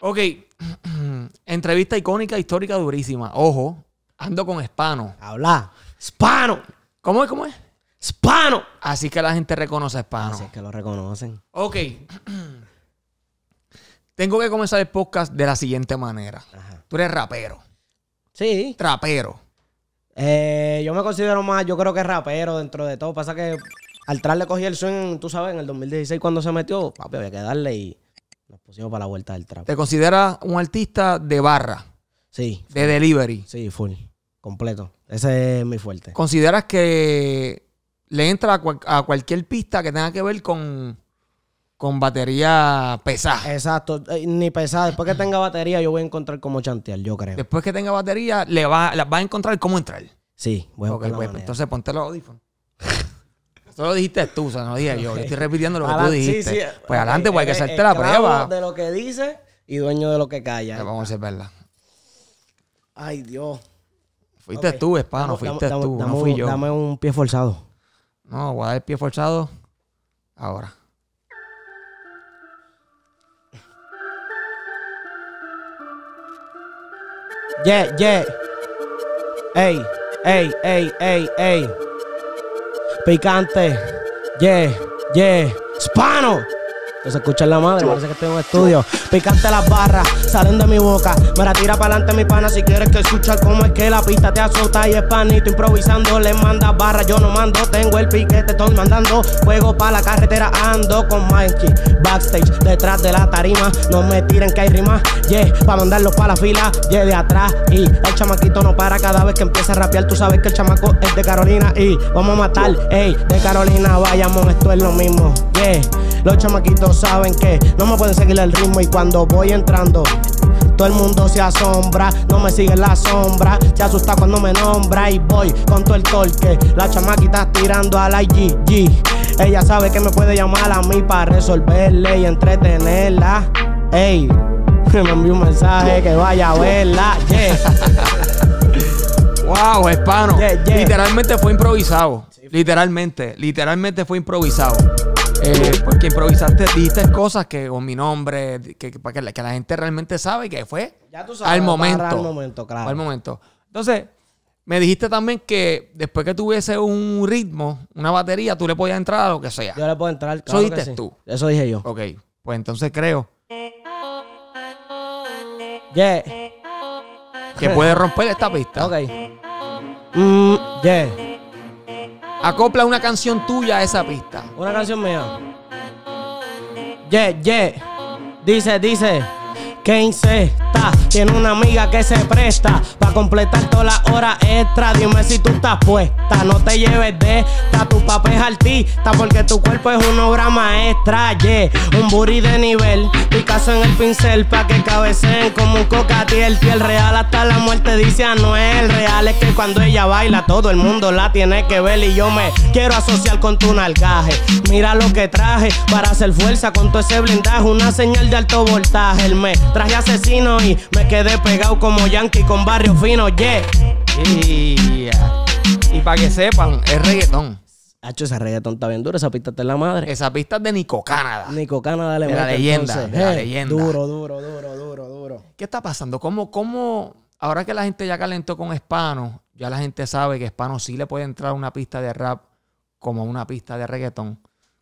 Ok. Entrevista icónica, histórica, durísima. Ojo, ando con Hispano. Habla. Hispano. ¿Cómo es? ¿Cómo es? Hispano. Así que la gente reconoce a Hispano. Así es que lo reconocen. Ok. Tengo que comenzar el podcast de la siguiente manera. Tú eres rapero. Sí. Trapero. Eh, yo me considero más, yo creo que rapero dentro de todo. Pasa que al tras le cogí el sueño, tú sabes, en el 2016 cuando se metió, papi, había que darle y nos pusimos para la vuelta del trapo. ¿Te consideras un artista de barra? Sí. ¿De delivery? Sí, full. Completo. Ese es mi fuerte. ¿Consideras que le entra a, cualquier pista que tenga que ver con, con batería pesada? Exacto. Eh, ni pesada. Después que tenga batería, yo voy a encontrar cómo chantear, yo creo. Después que tenga batería, le va, la, va a encontrar cómo entrar. Sí, Bueno, pues, Entonces ponte los audífonos. Tú lo dijiste tú, o sea, no dije yo. Yo estoy repitiendo lo que tú dijiste. Pues eh, adelante, pues hay que eh, hacerte eh, la prueba. de lo que dice y dueño de lo que calla. Te pues vamos a hacer verla. Ay, Dios. Fuiste tú, tú, no fuiste tú, no fui yo. Dame un pie forzado. No, voy a dar el pie forzado ahora. Yeah, yeah. Ey, ey, ey, ey, ey picante. Yeah, yeah, spano se escucha la madre, parece que tengo un estudio. Picante las barras, salen de mi boca. Me la tira para adelante mi pana si quieres que escuches cómo es que la pista te azota y es panito. Improvisando, le manda barra. yo no mando. Tengo el Te estoy mandando. Juego para la carretera, ando con Mikey. Backstage, detrás de la tarima. No me tiren que hay rimas, yeah. Para mandarlo para la fila, yeah, de atrás. Y el chamaquito no para cada vez que empieza a rapear. Tú sabes que el chamaco es de Carolina y vamos a matar, Hey, de Carolina, vayamos, esto es lo mismo, yeah. Los chamaquitos saben que no me pueden seguir el ritmo y cuando voy entrando. Todo el mundo se asombra, no me sigue la sombra. Se asusta cuando me nombra y voy con todo el torque. La chamaquita tirando a la IGG. Ella sabe que me puede llamar a mí para resolverle y entretenerla. Ey, me envió un mensaje que vaya a verla. wow, hispano. Literalmente fue improvisado. Literalmente, literalmente fue improvisado. Eh, porque improvisaste, dijiste cosas que con mi nombre, que, la, gente realmente sabe que fue al momento. momento, claro. momento. Entonces, me dijiste también que después que tuviese un ritmo, una batería, tú le podías entrar a lo que sea. Yo le puedo entrar, claro Eso tú. Eso dije yo. Ok, pues entonces creo. Yeah. Que puede romper esta pista. Ok. Mm, yeah. Acopla una canción tuya a esa pista. Una canción mía. Yeah, yeah. Dice, dice que Tiene una amiga que se presta para completar todas las horas extra. Dime si tú estás puesta, no te lleves de esta. Tu papel es artista porque tu cuerpo es una obra maestra. Yeah, un booty de nivel, Picasso en el pincel pa' que cabecen como un cocatiel. piel real hasta la muerte, dice Anuel. Real es que cuando ella baila todo el mundo la tiene que ver y yo me quiero asociar con tu nalgaje. Mira lo que traje para hacer fuerza con todo ese blindaje, una señal de alto voltaje. El me y asesino y me quedé pegado como yankee con barrio fino, yeah. Y para que sepan, es reggaetón. Hacho, esa reggaetón está bien duro esa pista está la madre. Esa pista es de Nico Canadá. Nico Canadá, de la leyenda, la eh, leyenda. Duro, duro, duro, duro, duro. ¿Qué está pasando? ¿Cómo, cómo, ahora que la gente ya calentó con Hispano, ya la gente sabe que Hispano sí le puede entrar una pista de rap como una pista de reggaetón.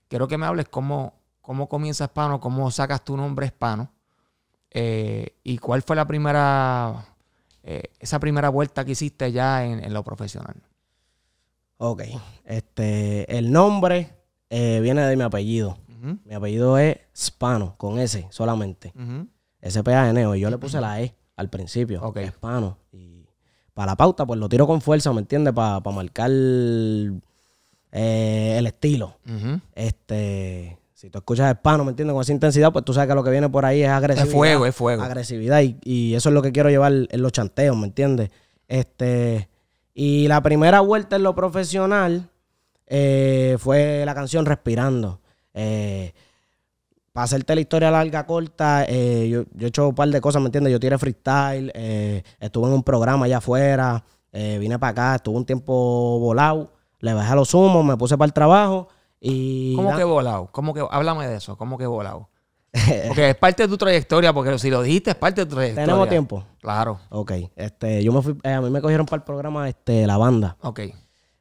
Quiero que me hables cómo, cómo comienza Hispano, cómo sacas tu nombre Hispano eh, ¿Y cuál fue la primera, eh, esa primera vuelta que hiciste ya en, lo profesional? Ok, este, el nombre eh, viene de mi apellido. Mi apellido es Spano, con S solamente. S-P-A-N-O. Y yo le puse la E al principio. Ok. Spano. Y para la pauta, pues lo tiro con fuerza, ¿me entiendes? Para marcar el estilo. Este si tú escuchas hispano, ¿me entiendes? Con esa intensidad, pues tú sabes que lo que viene por ahí es agresividad. Es fuego, es fuego. Agresividad. Y, eso es lo que quiero llevar en los chanteos, ¿me entiendes? Este, y la primera vuelta en lo profesional eh, fue la canción Respirando. Eh, para hacerte la historia larga, corta, eh, yo, yo, he hecho un par de cosas, ¿me entiendes? Yo tiré freestyle, estuve en un programa allá afuera, vine para acá, estuve un tiempo volado, le bajé a los humos, me puse para el trabajo ¿Cómo que volado? ¿Cómo que... Háblame de eso, ¿cómo que volado? porque es parte de tu trayectoria, porque si lo dijiste es parte de tu trayectoria. Tenemos tiempo. Claro. Ok. Este, yo me fui, eh, a mí me cogieron para el programa este, La Banda. Ok.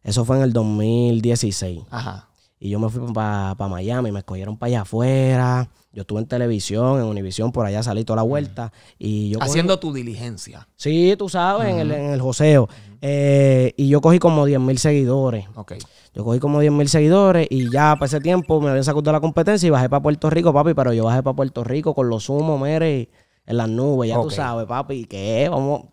Eso fue en el 2016. Ajá. Y yo me fui para Miami, me cogieron para allá afuera. Yo estuve en televisión, en Univisión, por allá salí toda la vuelta. Mm. Y yo Haciendo tu diligencia. Sí, tú sabes, en, el, en el joseo. Eh, y yo cogí como 10 mil seguidores. Okay. Yo cogí como 10 mil seguidores y ya para ese tiempo me habían sacudido la competencia y bajé para Puerto Rico, papi. Pero yo bajé para Puerto Rico con los humos, mire, en las nubes. Ya tú sabes, papi, que vamos.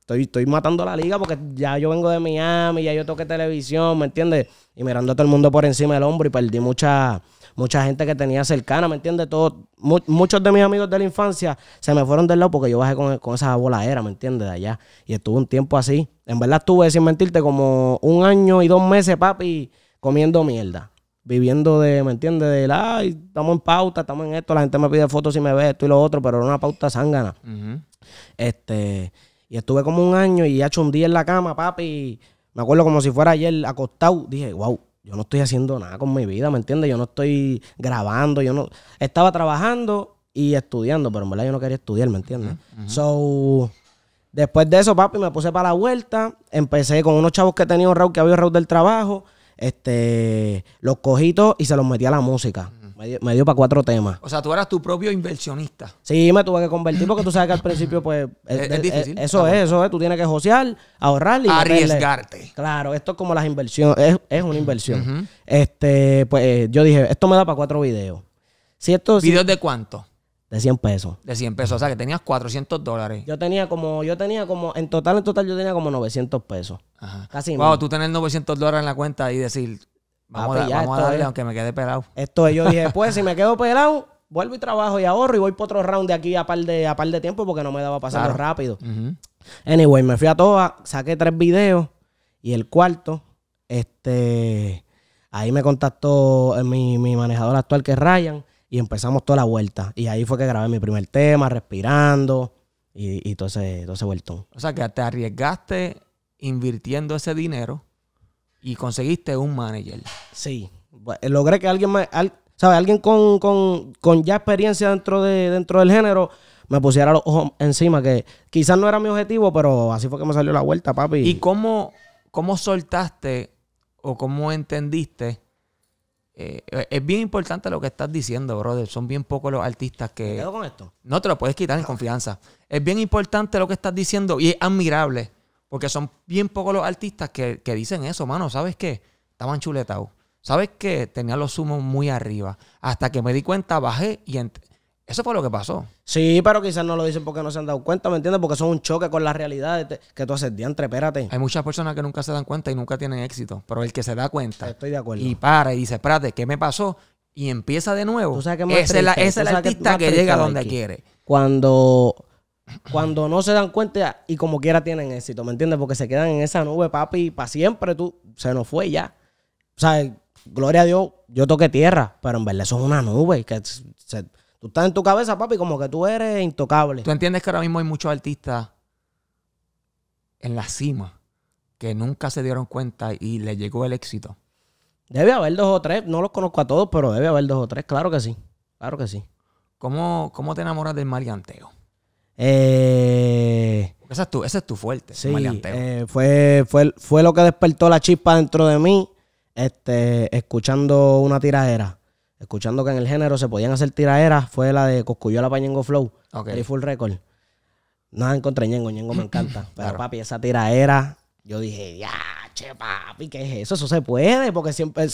Estoy, estoy matando la liga porque ya yo vengo de Miami, ya yo toqué televisión, ¿me entiendes? Y mirando a todo el mundo por encima del hombro y perdí mucha mucha gente que tenía cercana, ¿me entiendes? Todo, muchos de mis amigos de la infancia se me fueron del lado porque yo bajé con, con esa ¿me entiendes? De allá. Y estuve un tiempo así. En verdad estuve, sin mentirte, como un año y dos meses, papi, comiendo mierda. Viviendo de, ¿me entiendes? De, ay, estamos en pauta, estamos en esto, la gente me pide fotos y me ve esto y lo otro, pero era una pauta sangana. Este, y estuve como un año y ya hecho un día en la cama, papi. Me acuerdo como si fuera ayer acostado. Dije, wow, yo no estoy haciendo nada con mi vida, ¿me entiendes? Yo no estoy grabando, yo no... Estaba trabajando y estudiando, pero en verdad yo no quería estudiar, ¿me entiendes? So, después de eso, papi, me puse para la vuelta, empecé con unos chavos que tenía Raúl, que había Raúl del trabajo, este, los todos y se los metí a la música. Me dio, para cuatro temas. O sea, tú eras tu propio inversionista. Sí, me tuve que convertir porque tú sabes que al principio, pues. es, eh, eh, difícil. Eso es, eso es. Tú tienes que josear, ahorrar y. Arriesgarte. Claro, esto es como las inversiones. Es, una inversión. Este, pues eh, yo dije, esto me da para cuatro videos. ¿Videos de cuánto? De 100 pesos. De 100 pesos, o sea que tenías 400 dólares. Yo tenía como, yo tenía como, en total, en total yo tenía como 900 pesos. Ajá. Casi Wow, tú tener 900 dólares en la cuenta y decir, Vamos, a, darle, aunque me quede pelado. Esto yo dije, pues si me quedo pelado, vuelvo y trabajo y ahorro y voy por otro round de aquí a par de, a par de tiempo porque no me daba pasar rápido. Anyway, me fui a toa, saqué tres videos y el cuarto, este, ahí me contactó eh, mi, mi manejador actual que es Ryan y empezamos toda la vuelta. Y ahí fue que grabé mi primer tema, respirando y, y todo, ese, todo O sea que te arriesgaste invirtiendo ese dinero y conseguiste un manager. Sí. Eh, logré que alguien me, al, Alguien con, ya experiencia dentro, de, dentro del género me pusiera los ojos encima, que quizás no era mi objetivo, pero así fue que me salió la vuelta, papi. ¿Y cómo, soltaste o cómo entendiste? Eh, eh, es bien importante lo que estás diciendo, brother. Son bien pocos los artistas que. con esto. No te lo puedes quitar en confianza. Es bien importante lo que estás diciendo y es admirable porque son bien pocos los artistas que, dicen eso, mano. ¿Sabes qué? Estaban chuletados. ¿Sabes qué? Tenía los sumos muy arriba. Hasta que me di cuenta, bajé y... Eso fue lo que pasó. Sí, pero quizás no lo dicen porque no se han dado cuenta, ¿me entiendes? Porque son un choque con la realidad que tú haces entre, espérate. Hay muchas personas que nunca se dan cuenta y nunca tienen éxito. Pero el que se da cuenta... Estoy de acuerdo. Y para y dice, espérate, ¿qué me pasó? Y empieza de nuevo. ¿Tú es, el artista que, llega donde quiere. Cuando cuando no se dan cuenta y como quiera tienen éxito, ¿me entiendes? Porque se quedan en esa nube, papi, para siempre tú, se nos fue ya. O sea, gloria a Dios, yo toqué tierra, pero en verdad eso es una nube que tú estás en tu cabeza, papi, como que tú eres intocable. ¿Tú entiendes que ahora mismo hay muchos artistas en la cima que nunca se dieron cuenta y le llegó el éxito? Debe haber dos o tres, no los conozco a todos, pero debe haber dos o tres, claro que sí, claro que sí. ¿Cómo, cómo te enamoras del marianteo? Eh, ese, es tu, es tu fuerte, sí, eh, fue, fue, fue lo que despertó la chispa dentro de mí, este, escuchando una tiradera. Escuchando que en el género se podían hacer tiraderas, fue la de Coscuyola Pañengo Flow, okay. Full Record. Nada en contra Ñengo, Ñengo me encanta. Pero papi, esa tiradera, yo dije, ya, che, papi, ¿qué es eso? Eso se puede, porque siempre,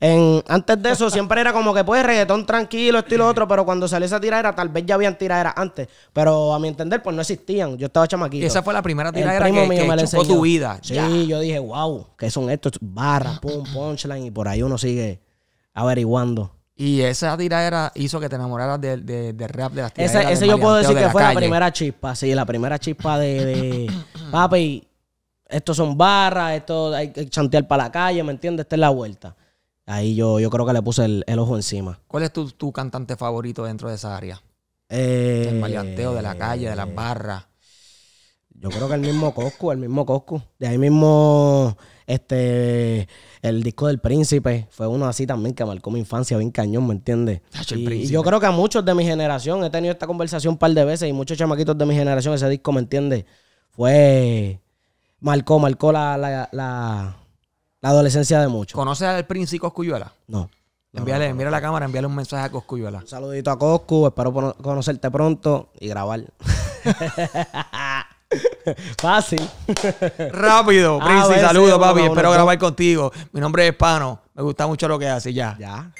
en, antes de eso siempre era como que, pues, reggaetón tranquilo, estilo otro, pero cuando salió esa tiradera, tal vez ya habían tiraderas antes, pero a mi entender, pues no existían, yo estaba chamaquito. esa fue la primera tiradera que, tu vida. Sí, yo dije, wow, ¿qué son estos? Barra, pum, punchline, y por ahí uno sigue averiguando. Y esa tiradera hizo que te enamoraras del de, de rap de las tiraderas. Ese, yo puedo decir que fue la primera chispa, sí, la primera chispa de, de... Papi, estos son barras, esto hay que chantear para la calle, ¿me entiendes? Esta es la vuelta. Ahí yo, yo creo que le puse el, ojo encima. ¿Cuál es tu, cantante favorito dentro de esa área? Eh, el palianteo de la calle, de las barras. Yo creo que el mismo Coscu, el mismo Coscu. De ahí mismo, este, el disco del Príncipe fue uno así también que marcó mi infancia bien cañón, ¿me entiendes? Y, yo creo que a muchos de mi generación, he tenido esta conversación un par de veces y muchos chamaquitos de mi generación, ese disco, ¿me entiendes? Fue marcó, marcó la, la, adolescencia de muchos. ¿Conoces al príncipe Coscuyuela? No. envíale, mira la cámara, envíale un mensaje a Coscuyuela. saludito a Coscu, espero conocerte pronto y grabar. Fácil. Rápido, ah, Príncipe, pues, saludo, papi. Espero grabar contigo. Mi nombre es Pano. Me gusta mucho lo que hace, ya. Ya.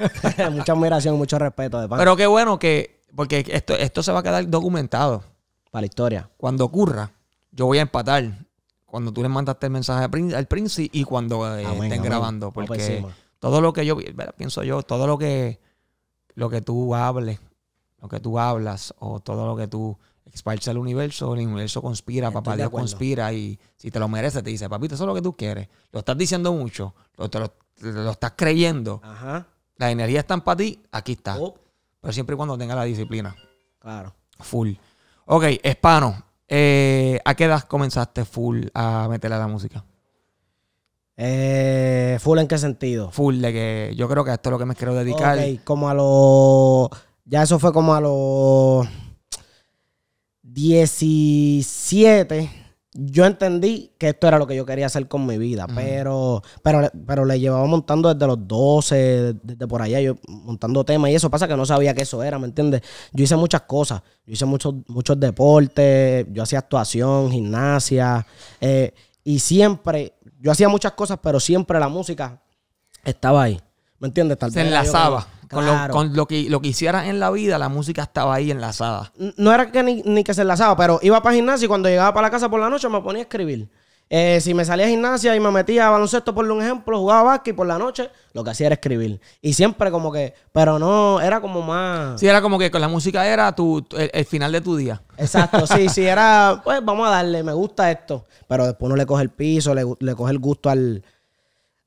mucha admiración, mucho respeto de Pano. Pero qué bueno que, porque esto, esto se va a quedar documentado. Para la historia. Cuando ocurra, yo voy a empatar cuando tú le mandaste el mensaje al príncipe y cuando eh, estén grabando. Porque todo lo que yo pienso yo, todo lo que lo que tú hables, lo que tú hablas, o todo lo que tú esparces al universo, el universo conspira, papá Dios conspira, y si te lo mereces, te dice, papito, eso es lo que tú quieres. Lo estás diciendo mucho, lo, estás creyendo. Ajá. La energía está para ti, aquí está. Oh. Pero siempre y cuando tengas la disciplina. Claro. Full. Ok, hispano. Eh, ¿A qué edad comenzaste full a meterle a la música? Eh, ¿Full en qué sentido? Full, de que yo creo que esto es lo que me quiero dedicar. como a los. Ya eso fue como a los 17 yo entendí que esto era lo que yo quería hacer con mi vida, pero, pero, pero le llevaba montando desde los 12, desde por allá, yo montando temas y eso pasa que no sabía que eso era, ¿me entiendes? Yo hice muchas cosas, yo hice muchos, muchos deportes, yo hacía actuación, gimnasia, eh, y siempre, yo hacía muchas cosas, pero siempre la música estaba ahí, ¿me entiendes? Tal Se enlazaba. Con, lo, que, lo que hicieras en la vida, la música estaba ahí enlazada. No era que ni, que se enlazaba, pero iba para gimnasia y cuando llegaba para la casa por la noche me ponía a escribir. Eh, si me salía a gimnasia y me metía a baloncesto, por un ejemplo, jugaba básquet por la noche lo que hacía era escribir. Y siempre como que, pero no, era como más... Sí, era como que con la música era tu, el, final de tu día. Exacto, sí, sí, era, pues vamos a darle, me gusta esto. Pero después no le coge el piso, le coge el gusto al,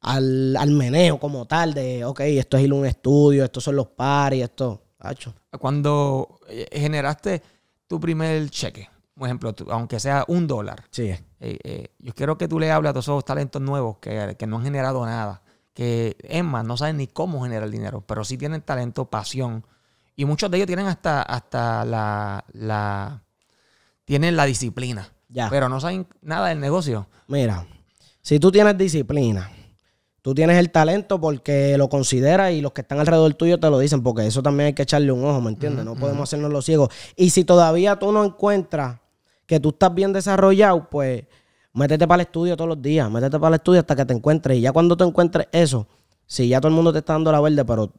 al, al meneo como tal, de, ok, esto es ir a un estudio, estos son los paris, esto. Cuando eh, generaste tu primer cheque, por ejemplo, aunque sea un dólar, sí. Eh, eh, yo quiero que tú le hables a todos esos talentos nuevos que, no han generado nada, que es más, no saben ni cómo generar dinero, pero sí tienen talento, pasión. Y muchos de ellos tienen hasta, hasta la, la tienen la disciplina. Ya. Pero no saben nada del negocio. Mira, si tú tienes disciplina, Tú tienes el talento porque lo consideras y los que están alrededor tuyo te lo dicen, porque eso también hay que echarle un ojo, ¿me entiendes? No podemos hacernos los ciegos. Y si todavía tú no encuentras que tú estás bien desarrollado, pues métete para el estudio todos los días, métete para el estudio hasta que te encuentres. Y ya cuando te encuentres eso, si ya todo el mundo te está dando la verde, pero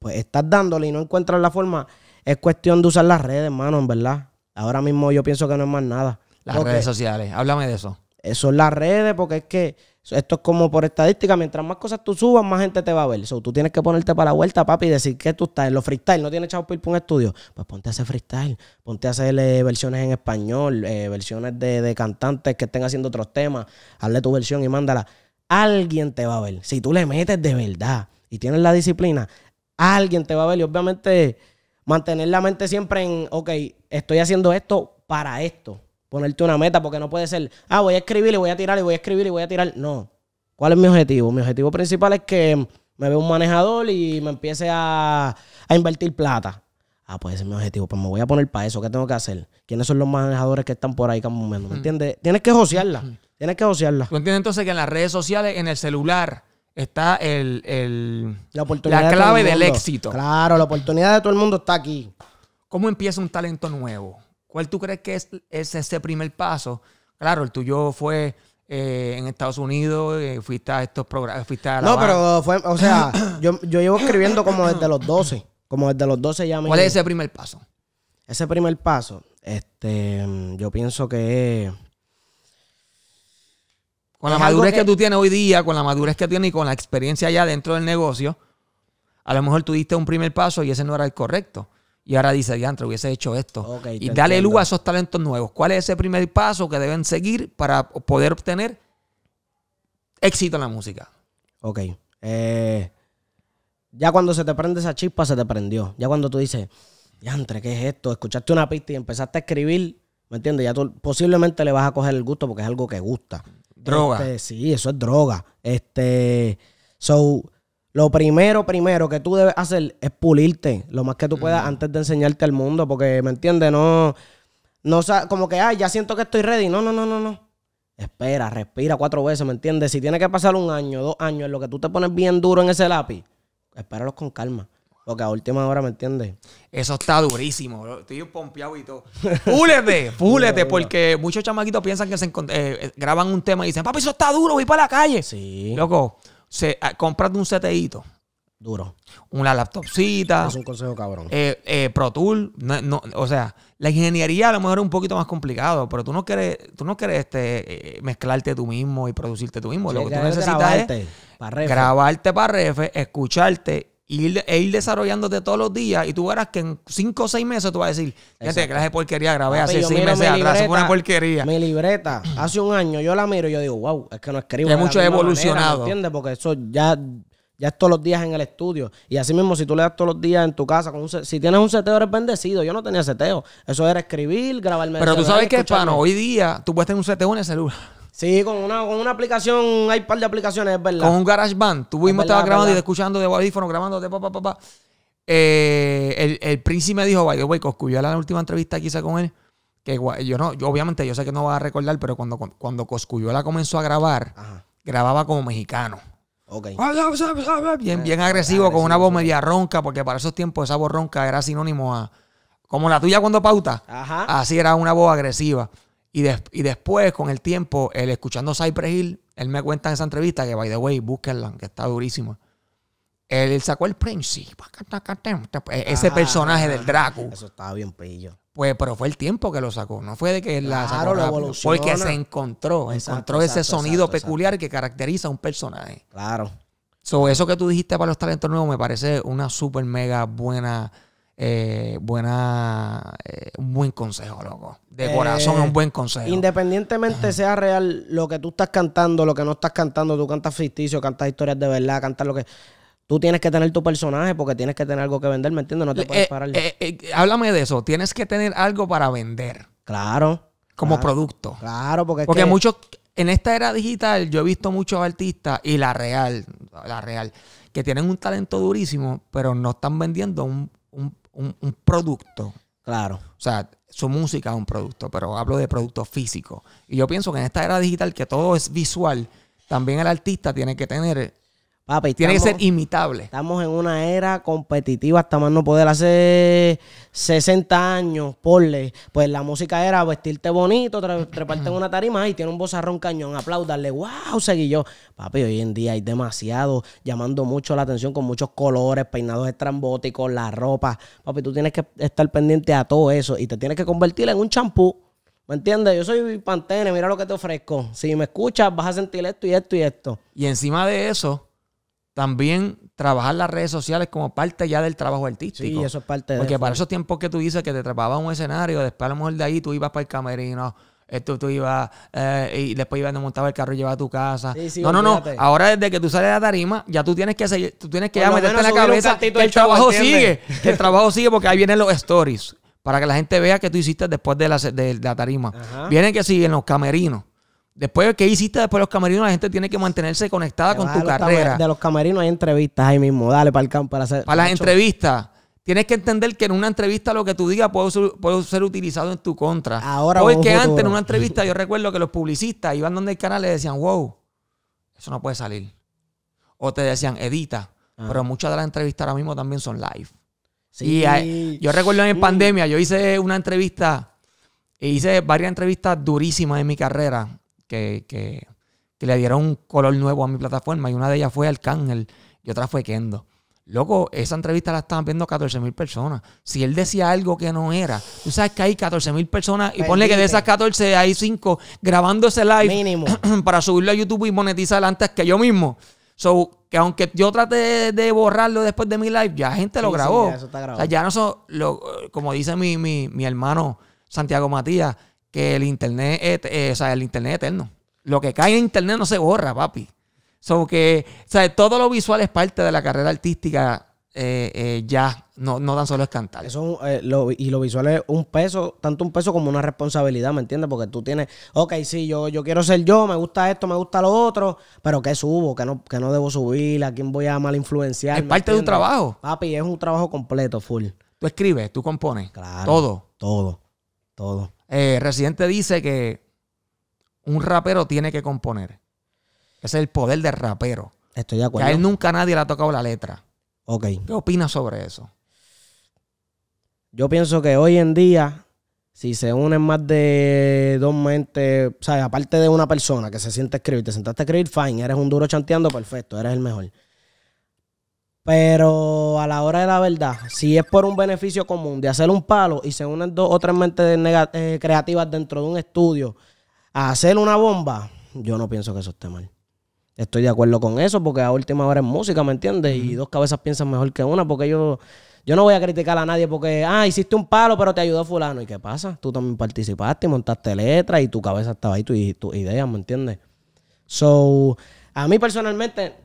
pues estás dándole y no encuentras la forma, es cuestión de usar las redes, hermano, en verdad. Ahora mismo yo pienso que no es más nada. Las redes sociales, háblame de eso. Eso eh, es las redes, porque es que esto es como por estadística, mientras más cosas tú subas, más gente te va a ver. tú tienes que ponerte para la vuelta, papi, y decir que tú estás en los freestyle, no tienes chavo para un estudio. Pues ponte a hacer freestyle, ponte a hacerle versiones en español, eh, versiones de, de, cantantes que estén haciendo otros temas. Hazle tu versión y mándala. Alguien te va a ver. Si tú le metes de verdad y tienes la disciplina, alguien te va a ver. Y obviamente mantener la mente siempre en, ok, estoy haciendo esto para esto ponerte una meta, porque no puede ser, ah, voy a escribir y voy a tirar y voy a escribir y voy a tirar. No. ¿Cuál es mi objetivo? Mi objetivo principal es que me vea un manejador y me empiece a, invertir plata. Ah, pues ese es mi objetivo. Pues me voy a poner para eso. ¿Qué tengo que hacer? ¿Quiénes son los manejadores que están por ahí cada momento? ¿Me entiendes? Tienes que josearla. Tienes que josearla. ¿Tú entiendes entonces que en las redes sociales, en el celular, está el, la, clave del éxito? Claro, la oportunidad de todo el mundo está aquí. ¿Cómo empieza un talento nuevo? ¿Cuál tú crees que es, ese primer paso? Claro, el tuyo fue eh, en Estados Unidos, eh, fuiste a estos programas, fuiste a la No, pero fue, o sea, yo, llevo escribiendo como desde los 12, como desde los 12 ya me... ¿Cuál es ese primer paso? Ese primer paso, este, yo pienso que Con la madurez que... que... tú tienes hoy día, con la madurez que tienes y con la experiencia ya dentro del negocio, a lo mejor tú diste un primer paso y ese no era el correcto. Y ahora dice, diantre, hubiese hecho esto. y dale luz a esos talentos nuevos. ¿Cuál es ese primer paso que deben seguir para poder obtener éxito en la música? Ok. Eh, ya cuando se te prende esa chispa, se te prendió. Ya cuando tú dices, diantre, ¿qué es esto? Escuchaste una pista y empezaste a escribir, ¿me entiendes? Ya tú posiblemente le vas a coger el gusto porque es algo que gusta. Droga. Este, sí, eso es droga. Este, so lo primero, primero que tú debes hacer es pulirte lo más que tú puedas antes de enseñarte al mundo, porque, ¿me entiendes? No, no, como que, ay ya siento que estoy ready. No, no, no, no, no. Espera, respira cuatro veces, ¿me entiendes? Si tiene que pasar un año, dos años, en lo que tú te pones bien duro en ese lápiz, espéralos con calma. Porque a última hora, ¿me entiendes? Eso está durísimo, bro. Estoy pompeado y todo. Púlete, púlete, porque muchos chamaquitos piensan que se eh, eh, graban un tema y dicen, papi, eso está duro, voy para la calle. Sí. Loco, se, ah, un seteíto. Duro. Una laptopcita. Es un consejo cabrón. Eh, eh Pro Tool. o sea, la ingeniería a lo mejor es un poquito más complicado, pero tú no quieres, tú no quieres este, eh, mezclarte tú mismo y producirte tú mismo. lo que tú necesitas grabarte es grabarte para refe, escucharte y e ir, desarrollándote todos los días y tú verás que en cinco o seis meses tú vas a decir, sé clase de porquería grabé hace seis meses atrás, una porquería. Mi libreta, hace un año yo la miro y yo digo, wow, es que no escribo. Es mucho evolucionado. Manera, ¿Entiendes? Porque eso ya, ya es todos los días en el estudio. Y así mismo, si tú le das todos los días en tu casa, con si tienes un seteo eres bendecido. Yo no tenía seteo. Eso era escribir, grabarme. Pero tú sabes que, hoy día tú puedes tener un seteo en el celular. Sí, con una, una aplicación, hay un par de aplicaciones, es verdad. Con un GarageBand. Tú mismo estabas grabando y escuchando de audífono, de papá, papá. el, el me dijo, by the way, Coscuyola, en la última entrevista que hice con él, que yo no, yo obviamente yo sé que no va a recordar, pero cuando, cuando Coscuyola comenzó a grabar, grababa como mexicano. Bien, bien agresivo, con una voz media ronca, porque para esos tiempos esa voz ronca era sinónimo a. Como la tuya cuando pauta. Así era una voz agresiva. Y, después, con el tiempo, él escuchando Cypress Hill, él me cuenta en esa entrevista que, by the way, búsquenla, que está durísimo, Él, sacó el Prince. Ese personaje del Draco. Eso estaba bien pillo. Pues, pero fue el tiempo que lo sacó. No fue de que la claro, sacó Porque se encontró. encontró ese sonido peculiar que caracteriza a un personaje. Claro. So, eso que tú dijiste para los talentos nuevos me parece una súper mega buena eh, buena, eh, un buen consejo, loco. De eh, corazón un buen consejo. Independientemente sea real lo que tú estás cantando, lo que no estás cantando, tú cantas ficticio, cantas historias de verdad, cantas lo que... Tú tienes que tener tu personaje porque tienes que tener algo que vender, ¿me entiendes? No te puedes parar. háblame de eso. Tienes que tener algo para vender. Claro. Como producto. Claro, porque... porque muchos en esta era digital yo he visto muchos artistas y la real, la real, que tienen un talento durísimo, pero no están vendiendo un, un, producto. Claro. O sea, su música es un producto, pero hablo de producto físico. Y yo pienso que en esta era digital que todo es visual, también el artista tiene que tener Papi, Tiene que ser imitable. Estamos en una era competitiva hasta más no poder. Hace 60 años, porle, pues la música era vestirte bonito, treparte en una tarima y tiene un bozarrón cañón, aplaudarle, wow, seguí yo. Papi, hoy en día hay demasiado llamando mucho la atención con muchos colores, peinados estrambóticos, la ropa. Papi, tú tienes que estar pendiente a todo eso y te tienes que convertir en un champú. ¿Me entiendes? Yo soy Pantene, mira lo que te ofrezco. Si me escuchas, vas a sentir esto y esto y esto. Y encima de eso también trabajar las redes sociales como parte ya del trabajo artístico. Sí, eso es parte de Porque para esos tiempos que tú dices que te trabajabas un escenario, después a lo mejor de ahí tú ibas para el camerino, esto tú ibas eh, y después ibas a montaba el carro y llevaba a tu casa. no, no, no. Ahora desde que tú sales de la tarima, ya tú tienes que seguir, tú tienes que meterte en la cabeza el trabajo sigue, el trabajo sigue porque ahí vienen los stories para que la gente vea que tú hiciste después de la, tarima. Vienen que siguen los camerinos. Después, que hiciste después de los camarinos La gente tiene que mantenerse conectada con tu carrera. De los camarinos hay entrevistas ahí mismo. Dale para el campo. Para, hacer, para las entrevistas. Tienes que entender que en una entrevista lo que tú digas puede ser, ser utilizado en tu contra. Ahora que antes en una entrevista yo recuerdo que los publicistas iban donde el canal y decían, wow, eso no puede salir. O te decían, edita. Pero muchas de las entrevistas ahora mismo también son live. Sí. yo recuerdo en pandemia, yo hice una entrevista, hice varias entrevistas durísimas en mi carrera que, le dieron un color nuevo a mi plataforma y una de ellas fue Arcángel y otra fue Kendo. Loco, esa entrevista la estaban viendo 14 mil personas. Si él decía algo que no era, tú sabes que hay 14 mil personas y ponle que de esas 14 hay 5 grabando ese live Mínimo. para subirlo a YouTube y monetizar antes que yo mismo. So, que aunque yo trate de, borrarlo después de mi live, ya gente lo grabó. ya, no son como dice mi, mi, mi hermano Santiago Matías, que el internet, eh, o sea, el internet eterno. Lo que cae en internet no se borra, papi. que, o sea, todo lo visual es parte de la carrera artística eh, eh, ya, no, no tan solo es cantar. Eso, y lo visual es un peso, tanto un peso como una responsabilidad, ¿me entiendes? Porque tú tienes, ok, sí, yo, yo quiero ser yo, me gusta esto, me gusta lo otro, pero ¿qué subo? ¿Qué no, no debo subir? ¿A quién voy a mal influenciar? Es parte de un trabajo. Papi, es un trabajo completo, full. Tú escribes, tú compones. Claro. Todo. Todo. Todo. Eh, Residente dice que un rapero tiene que componer. Ese es el poder del rapero. Estoy de acuerdo. Que a él nunca nadie le ha tocado la letra. Ok. ¿Qué opinas sobre eso? Yo pienso que hoy en día, si se unen más de dos mentes, o sea, aparte de una persona que se siente a escribir, te sentaste a escribir, fine, eres un duro chanteando, perfecto, eres el mejor. Pero a la hora de la verdad, si es por un beneficio común de hacer un palo y se unen dos o tres mentes eh, creativas dentro de un estudio a hacer una bomba, yo no pienso que eso esté mal. Estoy de acuerdo con eso porque a última hora es música, ¿me entiendes? Y dos cabezas piensan mejor que una porque yo, yo no voy a criticar a nadie porque, ah, hiciste un palo pero te ayudó fulano. ¿Y qué pasa? Tú también participaste, y montaste letras y tu cabeza estaba ahí, tus tu ideas, ¿me entiendes? So, a mí personalmente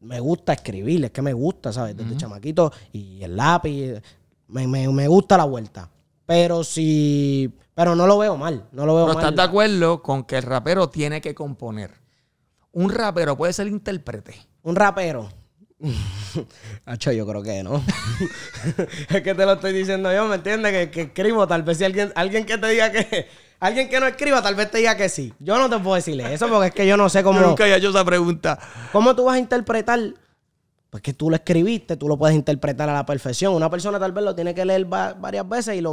me gusta escribir, es que me gusta, ¿sabes? Desde chamaquito y el lápiz, me, gusta la vuelta. Pero sí pero no lo veo mal, no lo veo mal. estás de acuerdo con que el rapero tiene que componer. Un rapero puede ser intérprete. Un rapero. Hacho, yo creo que no. es que te lo estoy diciendo yo, ¿me entiendes? Que, que escribo, tal vez si alguien, alguien que te diga que, Alguien que no escriba tal vez te diga que sí. Yo no te puedo decirle eso porque es que yo no sé cómo... Yo nunca yo hecho esa pregunta. ¿Cómo tú vas a interpretar? Pues que tú lo escribiste, tú lo puedes interpretar a la perfección. Una persona tal vez lo tiene que leer varias veces y lo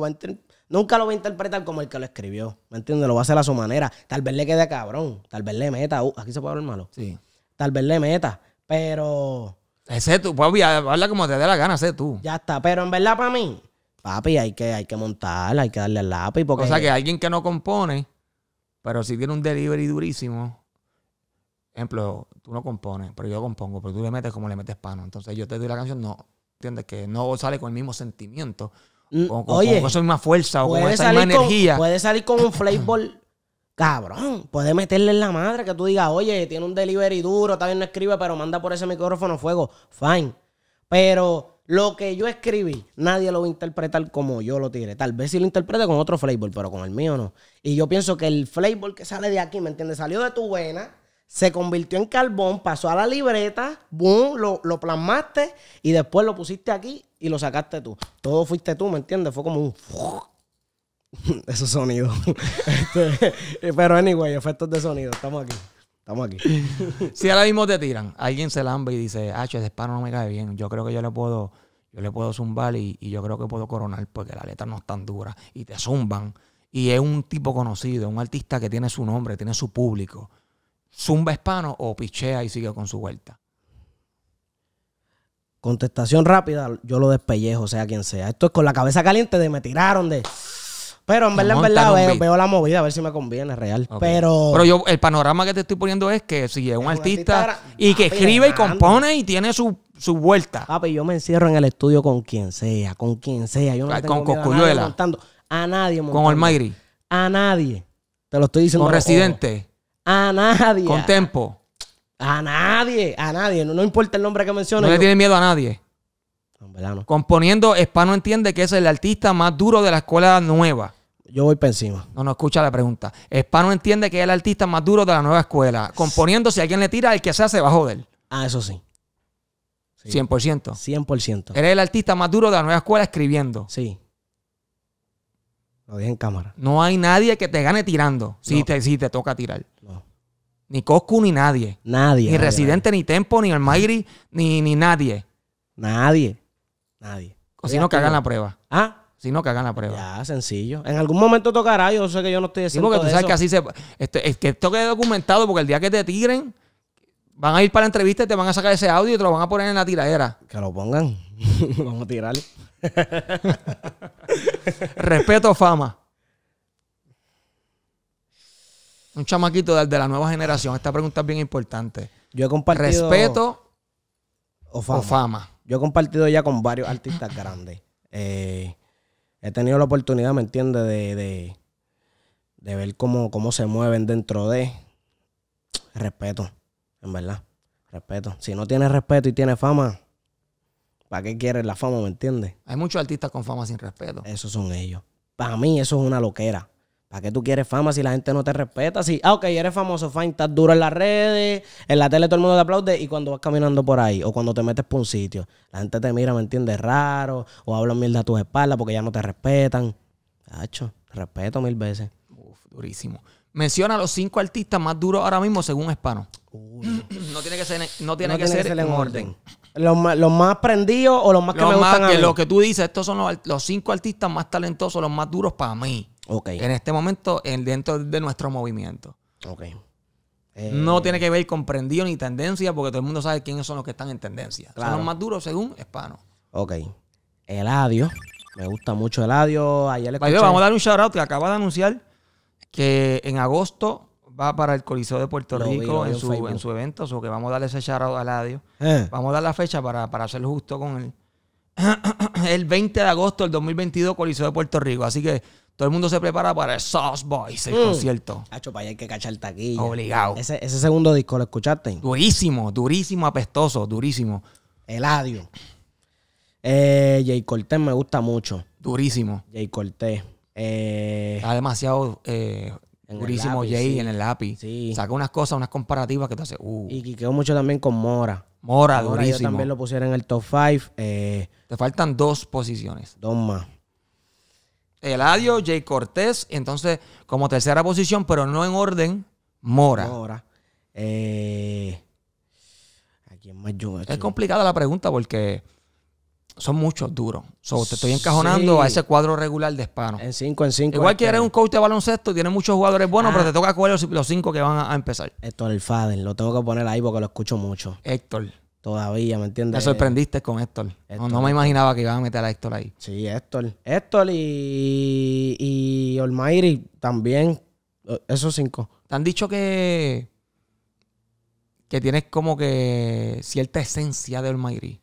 nunca lo va a interpretar como el que lo escribió. ¿Me entiendes? Lo va a hacer a su manera. Tal vez le quede cabrón. Tal vez le meta. Uh, aquí se puede ver malo. Sí. Tal vez le meta. Pero... Ese tú, pues habla como te dé la gana, sé tú. Ya está. Pero en verdad para mí... Papi, hay que, hay que hay que darle al lápiz. Porque... O sea que alguien que no compone, pero si tiene un delivery durísimo. Ejemplo, tú no compones, pero yo compongo, pero tú le metes como le metes pano. Entonces yo te doy la canción, no, ¿entiendes? Que no sale con el mismo sentimiento. Mm, con, esa misma fuerza o con esa misma energía. Puede salir con un flavor cabrón. Puede meterle en la madre que tú digas, oye, tiene un delivery duro, también no escribe, pero manda por ese micrófono fuego. Fine. Pero lo que yo escribí, nadie lo va a interpretar como yo lo tiré. Tal vez si lo interprete con otro flavor, pero con el mío no. Y yo pienso que el flavor que sale de aquí, ¿me entiendes? Salió de tu vena, se convirtió en carbón, pasó a la libreta, boom, lo, plasmaste y después lo pusiste aquí y lo sacaste tú. Todo fuiste tú, ¿me entiendes? Fue como un... Esos sonido. Este, eh, pero anyway, efectos de sonido. Estamos aquí. Estamos aquí. si ahora mismo te tiran, alguien se lamba y dice, ah, ese hispano no me cae bien. Yo creo que yo le puedo, yo le puedo zumbar y, y yo creo que puedo coronar porque la letra no es tan dura. Y te zumban. Y es un tipo conocido, un artista que tiene su nombre, tiene su público. Zumba hispano o pichea y sigue con su vuelta. Contestación rápida, yo lo despellejo, sea quien sea. Esto es con la cabeza caliente de me tiraron de. Pero en verdad, en verdad, veo, la movida, a ver si me conviene, real. Pero. Pero yo, el panorama que te estoy poniendo es que si es un, artista, y que escribe y compone y tiene su, vuelta. Papi, yo me encierro en el estudio con quien sea, con quien sea. Yo no con el A A nadie Con A nadie. Te lo estoy diciendo. Con Residente. A nadie. Con Tempo. A nadie. A nadie. No, importa el nombre que menciones. No le tiene miedo a nadie. en no. Componiendo, entiende que es el artista más duro de la escuela nueva yo voy para encima. No, no, escucha la pregunta. no entiende que es el artista más duro de la nueva escuela. Componiendo, si alguien le tira, el que se hace va a joder. Ah, eso sí. 100%. 100%. Eres el artista más duro de la nueva escuela escribiendo. Sí. Lo dije en cámara. No hay nadie que te gane tirando. Si, te, te toca tirar. No. Ni Coscu ni nadie. Nadie. Ni Residente, ni Tempo, ni Almairi, ni, ni nadie. Nadie. Nadie. O si no, que hagan la prueba. Ah sino que hagan la prueba. Ya, sencillo. En algún momento tocará, yo sé que yo no estoy diciendo. Sí, porque tú sabes que así se. Este, es que esto quede documentado, porque el día que te tiren, van a ir para la entrevista y te van a sacar ese audio y te lo van a poner en la tiradera. Que lo pongan. Vamos a tirarle. Respeto, o fama. Un chamaquito de, de la nueva generación. Esta pregunta es bien importante. Yo he compartido. Respeto o fama. O fama. Yo he compartido ya con varios artistas grandes. Eh, he tenido la oportunidad, ¿me entiendes? De, de, ver cómo, cómo se mueven dentro de respeto, en verdad. Respeto. Si no tiene respeto y tiene fama, ¿para qué quiere la fama, me entiendes? Hay muchos artistas con fama sin respeto. Esos son ellos. Para mí eso es una loquera. ¿Para qué tú quieres fama si la gente no te respeta? Si, ah, ok, eres famoso, fine, estás duro en las redes, en la tele todo el mundo te aplaude y cuando vas caminando por ahí o cuando te metes por un sitio, la gente te mira, ¿me entiendes? Raro o hablan mierda a tus espaldas porque ya no te respetan. Hacho, respeto mil veces. Uf, durísimo. Menciona los cinco artistas más duros ahora mismo según Hispano. No tiene que ser, no tiene que, ser en orden. Los, más, prendidos o los más que me gustan Lo que tú dices, estos son los, los cinco artistas más talentosos, los más duros para mí. En este momento, en, dentro de nuestro movimiento. Ok. No eh, tiene que ver comprendido ni tendencia, porque todo el mundo sabe quiénes son los que están en tendencia. Son los más duros según Hispano. Ok. Eladio. Me gusta mucho Eladio. Ayer le Vamos a dar un shout que acaba de anunciar que en agosto va para el Coliseo de Puerto Rico en, su, evento. O que vamos a darle ese shout out a eh. Vamos a dar la fecha para, para hacerlo justo con él. el 20 de agosto del 2022 Coliseo de Puerto Rico. Así que todo el mundo se prepara para el Sauce Boys, el mm. concierto. Hacho, para allá hay que cachar taquilla. Obligado. Ese, segundo disco, ¿lo escuchaste? Durísimo, durísimo, apestoso, durísimo. El Eh, Jay Cortés me gusta mucho. Durísimo. Jay Cortés. Eh, Está demasiado eh, durísimo Jay en el lápiz. Saca unas cosas, unas comparativas que te hace. Uh. Y quedó mucho también con Mora. Mora, durísimo. Yo también lo pusiera en el top 5. Eh, te faltan dos posiciones. Dos más. Eladio, J. Cortés, entonces como tercera posición, pero no en orden, Mora. Mora. Eh, es complicada la pregunta porque son muchos duros. te estoy encajonando a ese cuadro regular de Hispano. En cinco, en cinco. Igual que eres un coach de baloncesto, tienes muchos jugadores buenos, ah. pero te toca jugar los, cinco que van a, a empezar. Héctor El Faden, lo tengo que poner ahí porque lo escucho mucho. Héctor todavía, ¿me entiendes? Te sorprendiste con Héctor. No, me imaginaba que iban a meter a Héctor ahí. Sí, Héctor. Héctor y, y Olmairi también, esos cinco. Te han dicho que, que tienes como que cierta esencia de Olmairi.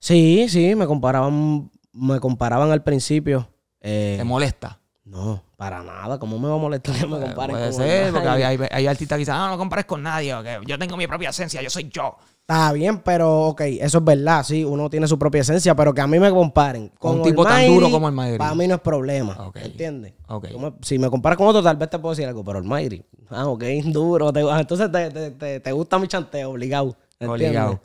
Sí, sí, me comparaban, me comparaban al principio. Eh, ¿Te molesta? No, para nada. ¿Cómo me va a molestar que me comparen puede ser, porque hay, artistas que dicen, ah, no compares con nadie, yo tengo mi propia esencia, yo soy yo. Está bien, pero ok, eso es verdad, sí, uno tiene su propia esencia, pero que a mí me comparen con un tipo tan duro como el Mayri... Para mí no es problema, ¿entiendes? si me comparas con otro, tal vez te puedo decir algo, pero el Mayri... ah, ok, duro, ah, entonces te, gusta mi chanteo, obligado. Obligado.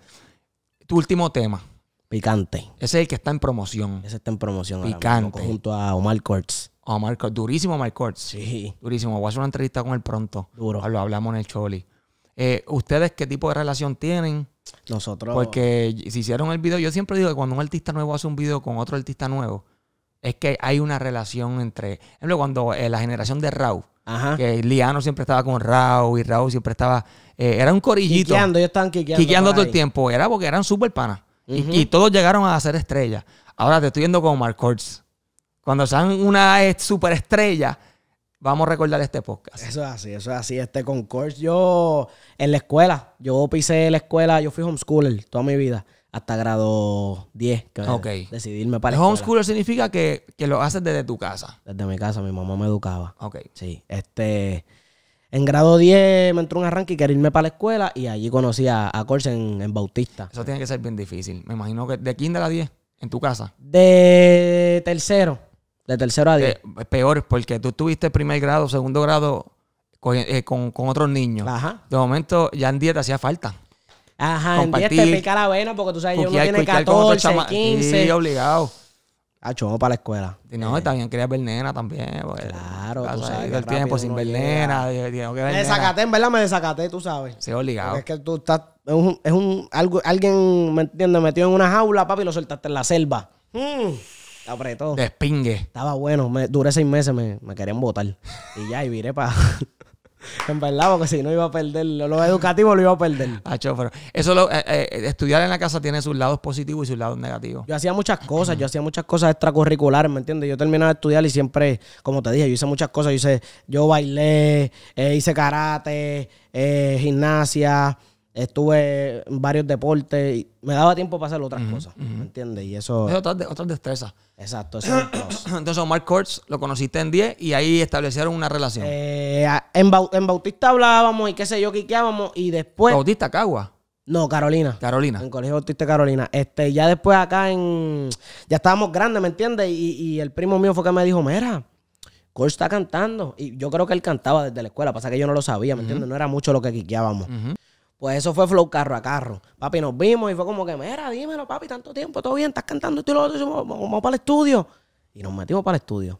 Tu último tema. Picante. Ese es el que está en promoción. Ese está en promoción. Picante. junto a Omar Courts. Omar Courts, durísimo Omar Courts. Sí. Durísimo. Voy a hacer una entrevista con él pronto. Duro. Lo hablamos en el Choli. Eh, ¿Ustedes qué tipo de relación tienen? Nosotros. Porque si hicieron el video, yo siempre digo que cuando un artista nuevo hace un video con otro artista nuevo, es que hay una relación entre. Por cuando eh, la generación de Rau, Que Liano siempre estaba con Rau y Rau siempre estaba. Eh, era un corillito. Quiqueando, ellos estaban quiqueando. todo el tiempo. Era porque eran súper panas. y, todos llegaron a ser estrellas. Ahora te estoy viendo con Mark Cuando sean una estrella vamos a recordar este podcast. Eso es así, eso es así. Este concurso. yo en la escuela, yo pisé la escuela, yo fui homeschooler toda mi vida, hasta grado 10, Ok. okay. decidirme para Homeschooler significa que, lo haces desde tu casa. Desde mi casa, mi mamá me educaba. Ok. Sí, este... En grado 10 me entró un arranque y quería irme para la escuela y allí conocí a, a en, Bautista. Eso tiene que ser bien difícil. Me imagino que de kinder a 10, en tu casa. De tercero. De tercero a diez. Eh, peor, porque tú tuviste primer grado, segundo grado eh, con, con, otros niños. Ajá. De momento, ya en 10 te hacía falta. Ajá, en 10 te pica la vena porque tú sabes, que uno tiene 14, 15. Sí, obligado. chopo, para la escuela. no, eh. también quería ver nena también. Porque, claro, tú sabes. el tiempo sin ver nena. me desacaté, en verdad me desacaté, tú sabes. Sí, obligado. Porque es que tú estás. Es un. Es un algo, alguien, ¿me entiendes? metió en una jaula, papi, y lo soltaste en la selva. Mm apretó. Despingue. Estaba bueno. Me, duré seis meses, me, me querían botar. Y ya, y viré para. en verdad, porque si no iba a perderlo, Lo, educativo lo iba a perder. eso lo, eh, eh, estudiar en la casa tiene sus lados positivos y sus lados negativos. Yo hacía muchas cosas, yo hacía muchas cosas extracurriculares, ¿me entiendes? Yo terminaba de estudiar y siempre, como te dije, yo hice muchas cosas. Yo hice, yo bailé, eh, hice karate, gimnasia. Estuve en varios deportes y me daba tiempo para hacer otras cosas, ¿me entiendes? Y eso... Es otras, de, destrezas. Exacto, eso Entonces Omar Courts lo conociste en 10 y ahí establecieron una relación. Eh, en, Bautista hablábamos y qué sé yo, quiqueábamos y después... ¿Bautista Cagua? No, Carolina. Carolina. En Colegio Bautista Carolina. Este, ya después acá en... Ya estábamos grandes, ¿me entiendes? Y, el primo mío fue que me dijo, mira... Kurtz está cantando. Y yo creo que él cantaba desde la escuela. Pasa que yo no lo sabía, ¿me entiendes? No era mucho lo que quiqueábamos. Pues eso fue flow carro a carro. Papi, nos vimos y fue como que, mira, dímelo, papi, tanto tiempo, todo bien, estás cantando esto y lo otro, vamos para el estudio. Y nos metimos para el estudio.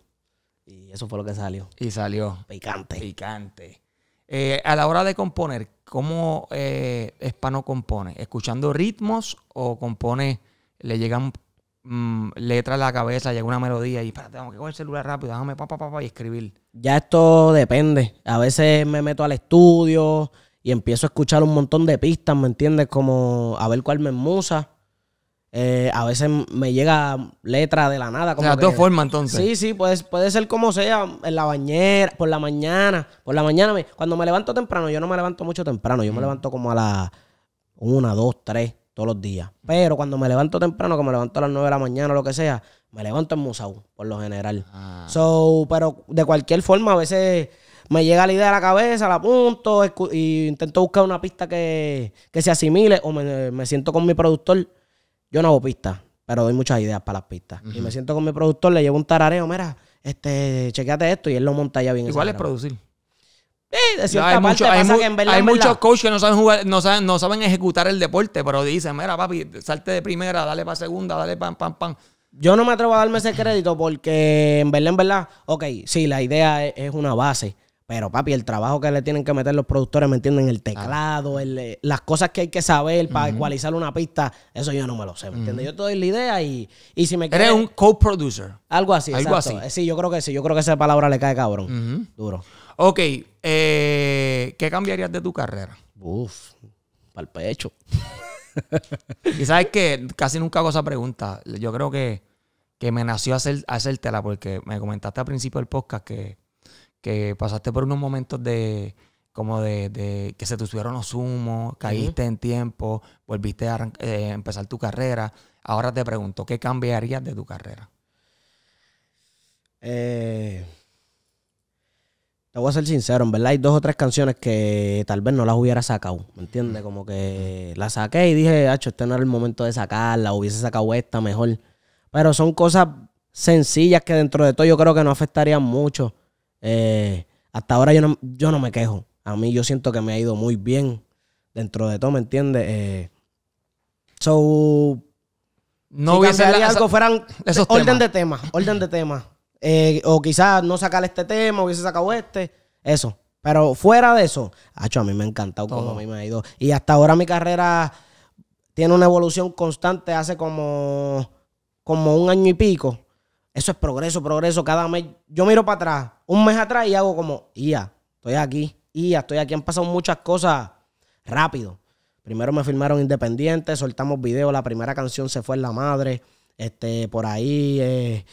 Y eso fue lo que salió. Y salió. Picante. Picante. Eh, a la hora de componer, ¿cómo eh, Hispano compone? ¿Escuchando ritmos o compone, le llegan mm, letras a la cabeza, llega una melodía y espérate, tengo que coger el celular rápido, déjame papá, papá y escribir? Ya esto depende. A veces me meto al estudio, y empiezo a escuchar un montón de pistas, ¿me entiendes? Como a ver cuál me musa. Eh, a veces me llega letra de la nada. De o sea, forma entonces. Sí, sí, puede, ser como sea, en la bañera, por la mañana. Por la mañana, cuando me levanto temprano, yo no me levanto mucho temprano, yo me mm. levanto como a las una, dos, tres, todos los días. Pero cuando me levanto temprano, que me levanto a las nueve de la mañana o lo que sea, me levanto en Musau, por lo general. Ah. So, pero de cualquier forma, a veces me llega la idea a la cabeza, la apunto y intento buscar una pista que, se asimile o me, siento con mi productor. Yo no hago pistas, pero doy muchas ideas para las pistas. Y me siento con mi productor, le llevo un tarareo, mira, este, chequeate esto y él lo monta ya bien. Igual es producir. hay muchos coaches que no saben jugar, no saben, no saben ejecutar el deporte, pero dicen, mira, papi, salte de primera, dale para segunda, dale pam, pam, pam. Yo no me atrevo a darme ese crédito porque en verdad, en verdad, ok, sí, la idea e-, es una base, pero papi, el trabajo que le tienen que meter los productores, ¿me entienden? El teclado, el, eh, las cosas que hay que saber para ecualizar una pista, eso yo no me lo sé, ¿me entiendes? Yo te doy la idea y, si me Eres un co-producer. Algo así, Algo exacto. así. Sí, yo creo que sí, yo creo que esa palabra le cae cabrón. Duro. Ok, eh, ¿qué cambiarías de tu carrera? Uf, para el pecho. y sabes que casi nunca hago esa pregunta. Yo creo que, que me nació hacer, hacértela porque me comentaste al principio del podcast que que pasaste por unos momentos de como de, que se te los humos, caíste en tiempo, volviste a eh, empezar tu carrera. Ahora te pregunto, ¿qué cambiarías de tu carrera? Eh, te voy a ser sincero, en verdad hay dos o tres canciones que tal vez no las hubiera sacado, ¿me entiendes? Como que las saqué y dije, hacho, este no era el momento de sacarla, hubiese sacado esta mejor. Pero son cosas sencillas que dentro de todo yo creo que no afectarían mucho. Eh, hasta ahora yo no, yo no me quejo. A mí yo siento que me ha ido muy bien dentro de todo, ¿me entiendes? Eh, so, no si algo, fueran esos orden de temas, orden de temas. Eh, o quizás no sacar este tema, hubiese sacado este, eso. Pero fuera de eso, a mí me ha encantado Como cómo a mí me ha ido. Y hasta ahora mi carrera tiene una evolución constante hace como, como un año y pico. Eso es progreso, progreso. Cada mes yo miro para atrás, un mes atrás y hago como, ya, estoy aquí, ya, estoy aquí. Han pasado muchas cosas rápido. Primero me firmaron independiente, soltamos video, la primera canción se fue en la madre. Este, por ahí eh,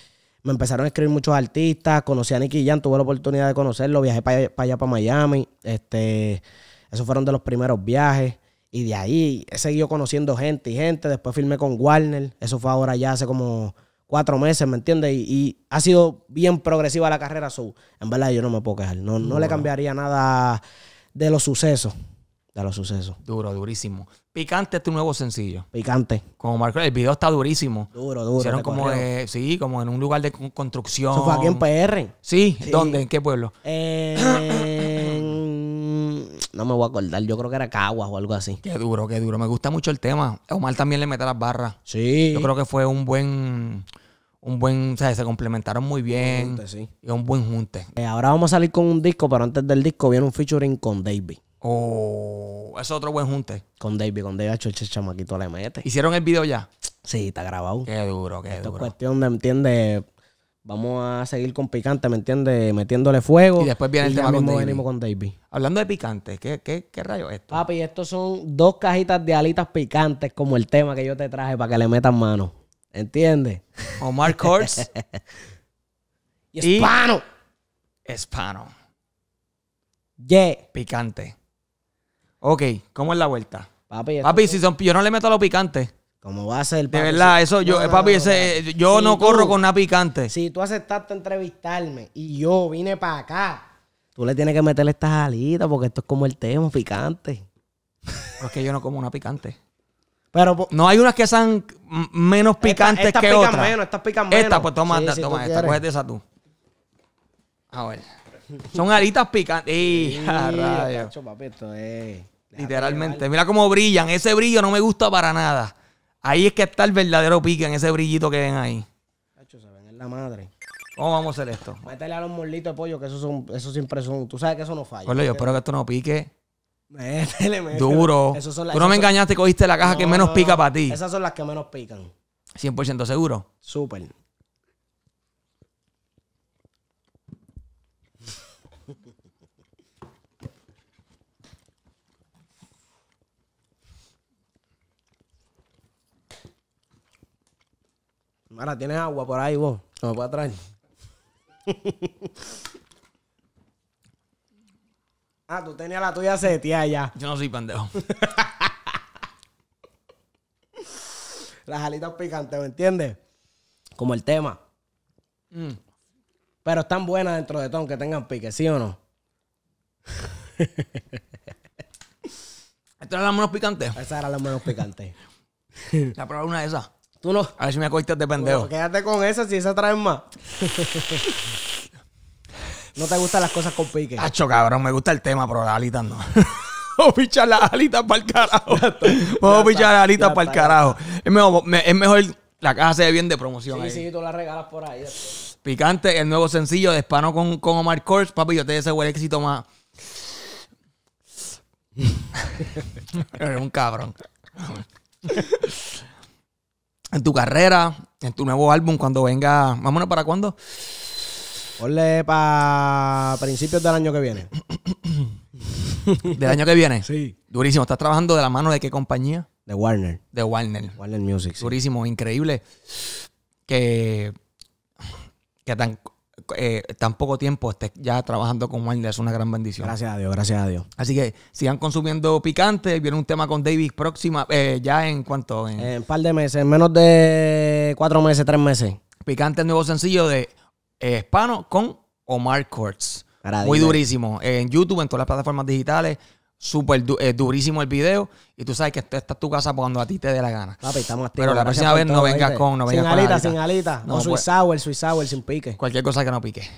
me empezaron a escribir muchos artistas. Conocí a Nicky Jan, tuve la oportunidad de conocerlo. Viajé para allá, para Miami. Este, esos fueron de los primeros viajes. Y de ahí he seguido conociendo gente y gente. Después firmé con Warner. Eso fue ahora ya hace como cuatro meses, ¿me entiendes? Y, ha sido bien progresiva la carrera. su en verdad, yo no me puedo quejar. No, le cambiaría nada de los sucesos. De los sucesos. Duro, durísimo. Picante es tu nuevo sencillo. Picante. Como Marco, el video está durísimo. Duro, duro. Hicieron como, sí, como en un lugar de construcción. Eso fue aquí en PR. Sí, ¿dónde? ¿En qué pueblo? no me voy a acordar. Yo creo que era Caguas o algo así. Qué duro, qué duro. Me gusta mucho el tema. Omar también le mete las barras. Sí. Yo creo que fue un buen un buen, o sea, se complementaron muy bien. Junte, sí. Y un buen junte. Eh, ahora vamos a salir con un disco, pero antes del disco viene un featuring con Davey. Oh, es otro buen junte. Con Davey, con Davey, el chamaquito le mete. ¿Hicieron el video ya? Sí, está grabado. Qué duro, qué duro. Es cuestión de, ¿entiendes? Vamos a seguir con picante, ¿me entiendes? Metiéndole fuego. Y después viene el tema con venimos con Davey. Hablando de picante, ¿qué, qué, qué rayo es esto? Papi, estos son dos cajitas de alitas picantes, como el tema que yo te traje para que le metan mano. ¿Entiendes? Omar Courts. y hispano. Hispano. Yeah. Picante. Ok, ¿cómo es la vuelta? Papi, si son, yo no le meto a lo picante. ¿Cómo va a ser, De verdad, eso yo, papi, eh, yo no corro con nada picante. Si tú aceptaste entrevistarme y yo vine para acá, tú le tienes que meterle estas alitas porque esto es como el tema, picante. Porque yo no como una picante. Pero, no hay unas que sean menos picantes que otras. Estas pican menos, estas pican menos. Esta, pues toma, toma esta, cógete esa tú. A ver. Son alitas picantes. rayo! Literalmente. Mira cómo brillan. Ese brillo no me gusta para nada. Ahí es que está el verdadero pique en ese brillito que ven ahí. Cacho, se ven en la madre. ¿Cómo vamos a hacer esto? Métele a los morlitos de pollo, que eso, son, eso siempre son. Tú sabes que eso no falla. Bueno, yo espero que esto no pique. Duro. Tú no me engañaste y cogiste la caja que menos pica para ti. Esas son las que menos pican. 100% seguro. Súper. Mara, ¿tienes agua por ahí vos? No, ¿Me puedo traer? Ah, tú tenías la tuya setía ya. Yo no soy pendejo. Las alitas picantes, ¿me entiendes? Como el tema. Mm. Pero están buenas dentro de todo, que tengan pique, ¿sí o no? Estas eran las menos picantes. Esas eran las menos picantes. La prueba una de esas. Tú no. A ver si me acuestas de pendejo. quédate con esa si esa trae más. No te gustan las cosas con pique. Hacho, cabrón, me gusta el tema, pero las alitas no. Vamos a pichar las alitas para el carajo. Vamos a pichar las alitas para el carajo. Es mejor, la caja se ve bien de promoción. Sí, ahí. sí, tú la regalas por ahí. Picante, el nuevo sencillo de Spano con, con Omar Kors. Papi, yo te deseo el éxito más. Eres un cabrón. en tu carrera, en tu nuevo álbum, cuando venga. Vámonos para cuándo? Ponle para principios del año que viene. ¿Del año que viene? Sí. Durísimo. ¿Estás trabajando de la mano de qué compañía? De Warner. De Warner. Warner Music. Durísimo, increíble. Que, que eh, tan, poco tiempo estés ya trabajando con Warner es una gran bendición. Gracias a Dios, gracias a Dios. Así que sigan consumiendo picante. Viene un tema con David próxima, eh, ya en cuánto? En un par de meses, en menos de cuatro meses, tres meses. Picante, el nuevo sencillo de eh, hispano con Omar Courts. Muy durísimo. en YouTube, en todas las plataformas digitales. Súper eh, durísimo el video. Y tú sabes que esta es tu casa cuando a ti te dé la gana. Pero la próxima vez no vengas con. No vengas sin alita, sin alita. No, soy pues- sour sour, sour, sin pique. Cualquier cosa que no pique.